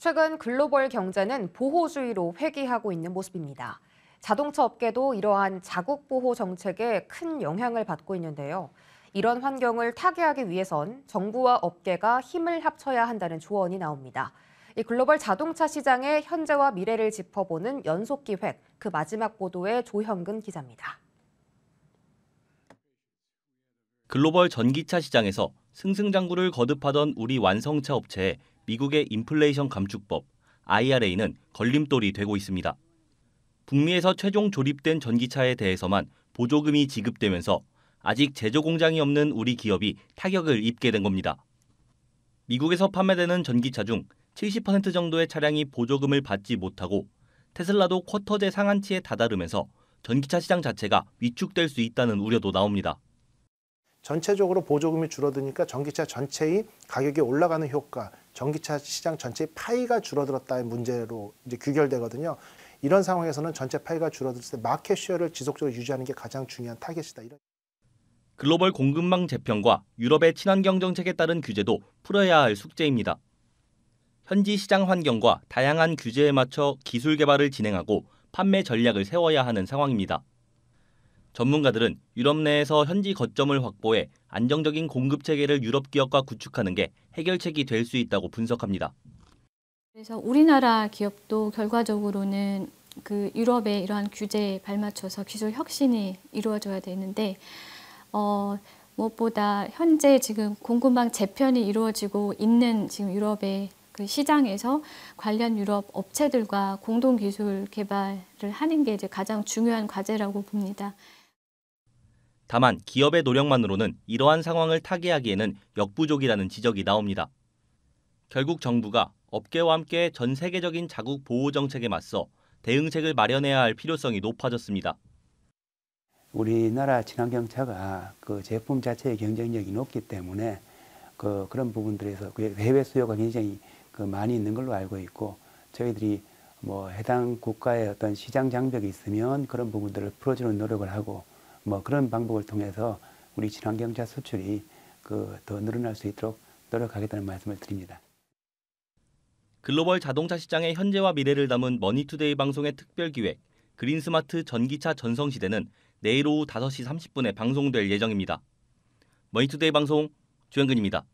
최근 글로벌 경제는 보호주의로 회귀하고 있는 모습입니다. 자동차 업계도 이러한 자국 보호 정책에 큰 영향을 받고 있는데요. 이런 환경을 타개하기 위해선 정부와 업계가 힘을 합쳐야 한다는 조언이 나옵니다. 이 글로벌 자동차 시장의 현재와 미래를 짚어보는 연속 기획, 그 마지막 보도에 조형근 기자입니다. 글로벌 전기차 시장에서 승승장구를 거듭하던 우리 완성차 업체에 미국의 인플레이션 감축법 IRA는 걸림돌이 되고 있습니다. 북미에서 최종 조립된 전기차에 대해서만 보조금이 지급되면서 아직 제조 공장이 없는 우리 기업이 타격을 입게 된 겁니다. 미국에서 판매되는 전기차 중 70% 정도의 차량이 보조금을 받지 못하고 테슬라도 쿼터제 상한치에 다다르면서 전기차 시장 자체가 위축될 수 있다는 우려도 나옵니다. 전체적으로 보조금이 줄어드니까 전기차 전체의 가격이 올라가는 효과 전기차 시장 전체 파이가 줄어들었다의 문제로 이제 귀결되거든요. 이런 상황에서는 전체 파이가 줄어들었을 때 마켓 쉐어를 지속적으로 유지하는 게 가장 중요한 타겟이다. 이런. 글로벌 공급망 재편과 유럽의 친환경 정책에 따른 규제도 풀어야 할 숙제입니다. 현지 시장 환경과 다양한 규제에 맞춰 기술 개발을 진행하고 판매 전략을 세워야 하는 상황입니다. 전문가들은 유럽 내에서 현지 거점을 확보해 안정적인 공급 체계를 유럽 기업과 구축하는 게 해결책이 될 수 있다고 분석합니다. 그래서 우리나라 기업도 결과적으로는 그 유럽의 이러한 규제에 발맞춰서 기술 혁신이 이루어져야 되는데 어, 무엇보다 현재 지금 공급망 재편이 이루어지고 있는 지금 유럽의 그 시장에서 관련 유럽 업체들과 공동 기술 개발을 하는 게 이제 가장 중요한 과제라고 봅니다. 다만 기업의 노력만으로는 이러한 상황을 타개하기에는 역부족이라는 지적이 나옵니다. 결국 정부가 업계와 함께 전 세계적인 자국 보호 정책에 맞서 대응책을 마련해야 할 필요성이 높아졌습니다. 우리나라 친환경차가 그 제품 자체의 경쟁력이 높기 때문에 그 그런 부분들에서 해외 수요가 굉장히 그 많이 있는 걸로 알고 있고 저희들이 뭐 해당 국가의 어떤 시장 장벽이 있으면 그런 부분들을 풀어주는 노력을 하고 뭐 그런 방법을 통해서 우리 친환경차 수출이 그 더 늘어날 수 있도록 노력하겠다는 말씀을 드립니다. 글로벌 자동차 시장의 현재와 미래를 담은 머니투데이 방송의 특별 기획 그린스마트 전기차 전성시대는 내일 오후 5시 30분에 방송될 예정입니다. 머니투데이 방송 주현근입니다.